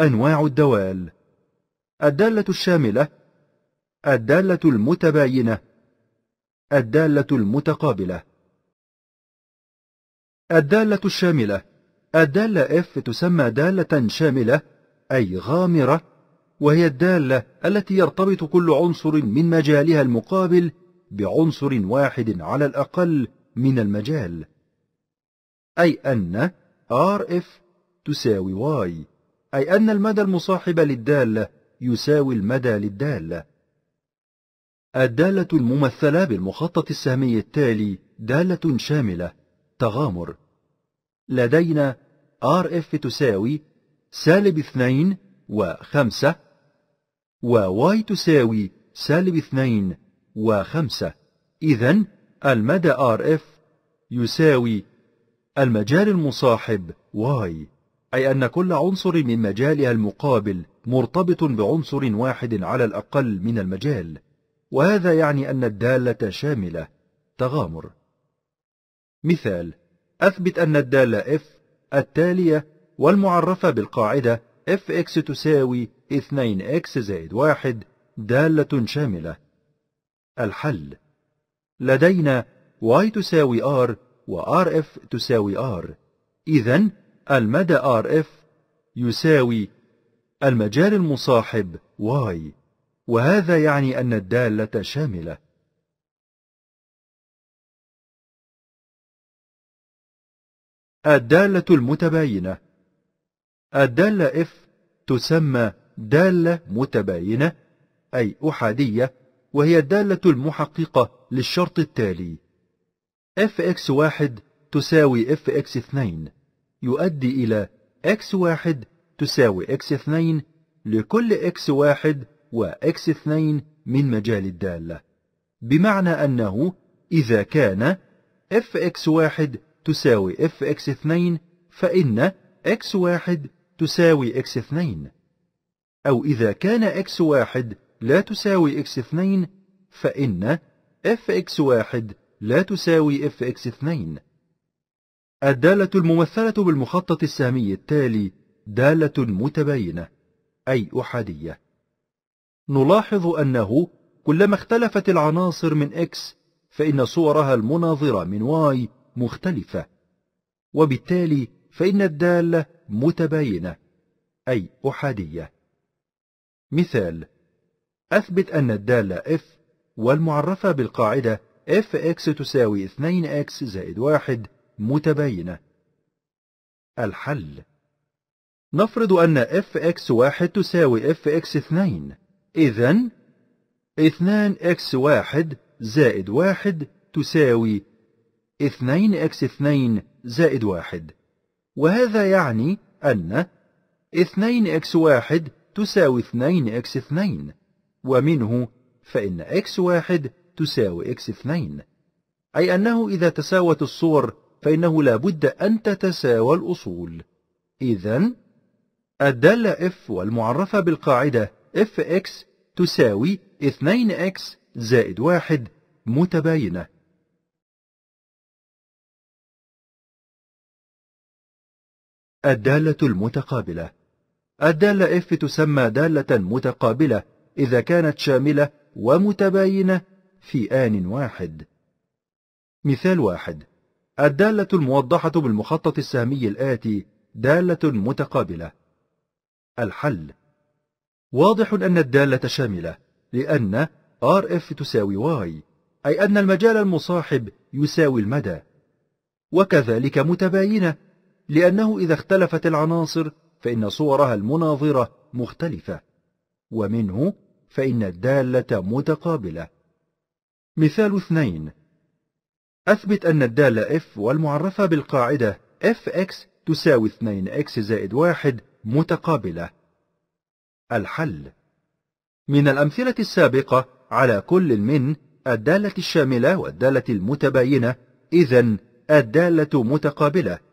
أنواع الدوال الدالة الشاملة الدالة المتباينة الدالة المتقابلة الدالة الشاملة الدالة F تسمى دالة شاملة أي غامرة وهي الدالة التي يرتبط كل عنصر من مجالها المقابل بعنصر واحد على الأقل من المجال أي أن RF تساوي Y أي أن المدى المصاحب للدالة يساوي المدى للدالة الدالة الممثلة بالمخطط السهمي التالي دالة شاملة تغامر لدينا RF تساوي سالب اثنين وخمسة و Y تساوي سالب اثنين وخمسة إذا المدى RF يساوي المجال المصاحب Y أي أن كل عنصر من مجالها المقابل مرتبط بعنصر واحد على الأقل من المجال وهذا يعني أن الدالة شاملة تغامر مثال أثبت أن الدالة F التالية والمعرفة بالقاعدة fx تساوي 2x زائد 1 دالة شاملة الحل لدينا y تساوي r و rf تساوي r إذن المدى RF يساوي المجال المصاحب Y وهذا يعني أن الدالة شاملة الدالة المتباينة الدالة F تسمى دالة متباينة أي أحادية وهي الدالة المحققة للشرط التالي fx1 تساوي fx2 يؤدي إلى x1 تساوي x2 لكل x1 و x2 من مجال الدالة بمعنى أنه إذا كان fx1 تساوي fx2 فإن x1 تساوي x2 أو إذا كان x1 لا تساوي x2 فإن fx1 لا تساوي fx2 الدالة الممثلة بالمخطط السامي التالي دالة متباينة أي أحادية نلاحظ أنه كلما اختلفت العناصر من X فإن صورها المناظرة من Y مختلفة وبالتالي فإن الدالة متباينة أي أحادية مثال أثبت أن الدالة F والمعرفة بالقاعدة Fx تساوي 2x زائد 1 متباينة الحل نفرض أن fx1 تساوي fx2 إذن 2x1 زائد 1 تساوي 2x2 زائد 1 وهذا يعني أن 2x1 تساوي 2x2 ومنه فإن x1 تساوي x2 أي أنه إذا تساوت الصور فإنه لا بد أن تتساوى الأصول إذا الدالة f والمعرفة بالقاعدة fx تساوي 2x زائد 1 متباينة الدالة المتقابلة الدالة f تسمى دالة متقابلة إذا كانت شاملة ومتباينة في آن واحد مثال واحد الدالة الموضحة بالمخطط السهمي الآتي دالة متقابلة الحل واضح أن الدالة شاملة لأن RF تساوي Y أي أن المجال المصاحب يساوي المدى وكذلك متباينة لأنه إذا اختلفت العناصر فإن صورها المناظرة مختلفة ومنه فإن الدالة متقابلة مثال اثنين أثبت أن الدالة f والمعرفة بالقاعدة fx تساوي 2x زائد 1 متقابلة الحل من الأمثلة السابقة على كل من الدالة الشاملة والدالة المتباينة إذا الدالة متقابلة